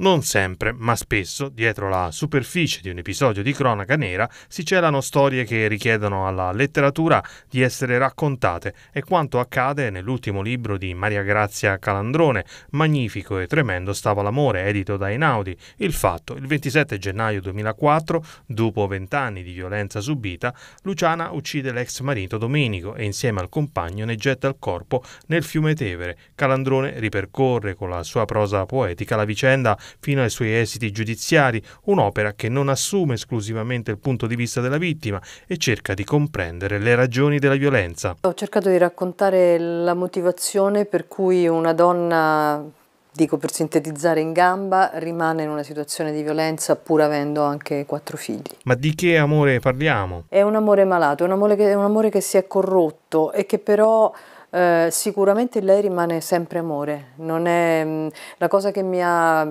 Non sempre, ma spesso, dietro la superficie di un episodio di cronaca nera si celano storie che richiedono alla letteratura di essere raccontate e quanto accade nell'ultimo libro di Maria Grazia Calandrone, Magnifico e tremendo stava l'amore, edito da Einaudi. Il fatto, il 27 gennaio 2004, dopo vent'anni di violenza subita, Luciana uccide l'ex marito Domenico e insieme al compagno ne getta il corpo nel fiume Tevere. Calandrone ripercorre con la sua prosa poetica la vicenda fino ai suoi esiti giudiziari, un'opera che non assume esclusivamente il punto di vista della vittima e cerca di comprendere le ragioni della violenza. Ho cercato di raccontare la motivazione per cui una donna dico per sintetizzare in gamba, rimane in una situazione di violenza pur avendo anche quattro figli. Ma di che amore parliamo? È un amore malato, è un amore che, un amore che si è corrotto e che però eh, sicuramente lei rimane sempre amore, non è la cosa che mi, ha,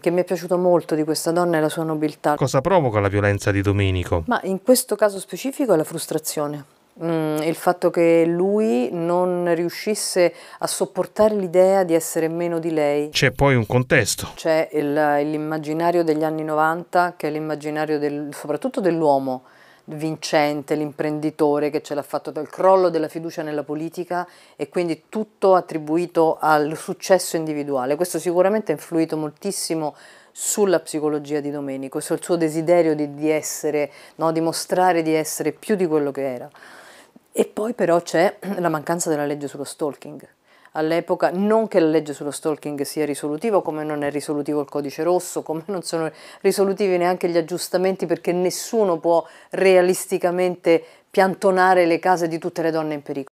che mi è piaciuto molto di questa donna è la sua nobiltà. Cosa provoca la violenza di Domenico? Ma in questo caso specifico è la frustrazione. Mm, il fatto che lui non riuscisse a sopportare l'idea di essere meno di lei. C'è poi un contesto. C'è l'immaginario degli anni 90, che è l'immaginario del, soprattutto dell'uomo, vincente, l'imprenditore che ce l'ha fatto dal crollo della fiducia nella politica e quindi tutto attribuito al successo individuale. Questo sicuramente ha influito moltissimo sulla psicologia di Domenico, sul suo desiderio di, di essere, no, di mostrare di essere più di quello che era. E poi però c'è la mancanza della legge sullo stalking all'epoca, non che la legge sullo stalking sia risolutiva, come non è risolutivo il codice rosso, come non sono risolutivi neanche gli aggiustamenti perché nessuno può realisticamente piantonare le case di tutte le donne in pericolo.